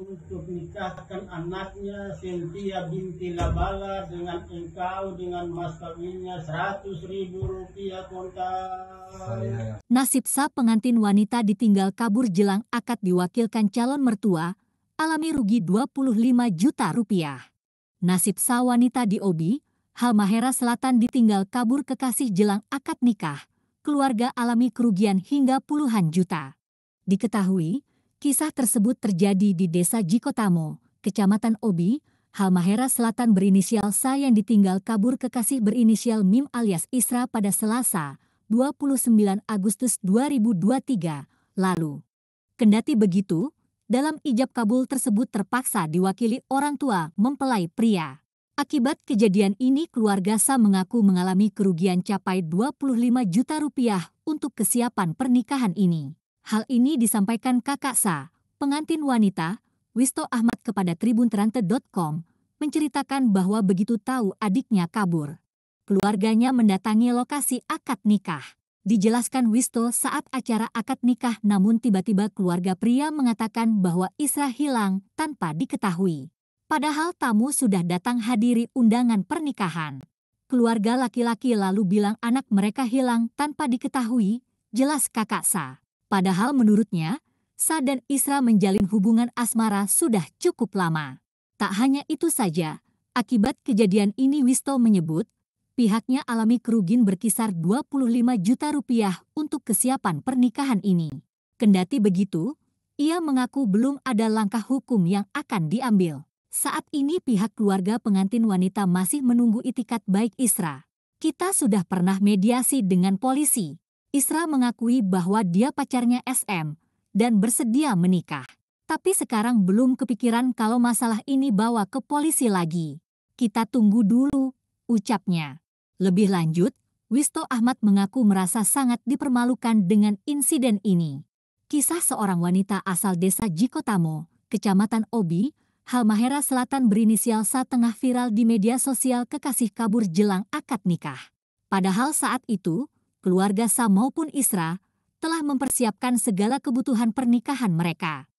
untuk nikahkan anaknya Cynthia binti Labala dengan engkau dengan mas kawinnya seratus ribu rupiah kontak. Nasib sah pengantin wanita ditinggal kabur jelang akad diwakilkan calon mertua, alami rugi 25 juta rupiah. Nasib sah wanita di Obi, Halmahera Selatan ditinggal kabur kekasih jelang akad nikah, keluarga alami kerugian hingga puluhan juta. Diketahui, Kisah tersebut terjadi di desa Jikotamo, kecamatan Obi, Halmahera Selatan berinisial Sa yang ditinggal kabur kekasih berinisial Mim alias Isra pada Selasa, 29 Agustus 2023 lalu. Kendati begitu, dalam ijab kabul tersebut terpaksa diwakili orang tua mempelai pria. Akibat kejadian ini keluarga Sa mengaku mengalami kerugian capai 25 juta rupiah untuk kesiapan pernikahan ini. Hal ini disampaikan kakak Sa, pengantin wanita, Wisto Ahmad kepada tribunterante.com, menceritakan bahwa begitu tahu adiknya kabur. Keluarganya mendatangi lokasi akad nikah. Dijelaskan Wisto saat acara akad nikah namun tiba-tiba keluarga pria mengatakan bahwa Isra hilang tanpa diketahui. Padahal tamu sudah datang hadiri undangan pernikahan. Keluarga laki-laki lalu bilang anak mereka hilang tanpa diketahui, jelas kakak Sa. Padahal menurutnya, Sa dan Isra menjalin hubungan asmara sudah cukup lama. Tak hanya itu saja, akibat kejadian ini Wisto menyebut, pihaknya alami kerugian berkisar 25 juta rupiah untuk kesiapan pernikahan ini. Kendati begitu, ia mengaku belum ada langkah hukum yang akan diambil. Saat ini pihak keluarga pengantin wanita masih menunggu itikat baik Isra. Kita sudah pernah mediasi dengan polisi. Isra mengakui bahwa dia pacarnya SM dan bersedia menikah. Tapi sekarang belum kepikiran kalau masalah ini bawa ke polisi lagi. Kita tunggu dulu, ucapnya. Lebih lanjut, Wisto Ahmad mengaku merasa sangat dipermalukan dengan insiden ini. Kisah seorang wanita asal desa Jikotamo, kecamatan Obi, Halmahera Selatan berinisial Sa tengah viral di media sosial kekasih kabur jelang akad nikah. Padahal saat itu, keluarga Sa maupun Isra telah mempersiapkan segala kebutuhan pernikahan mereka.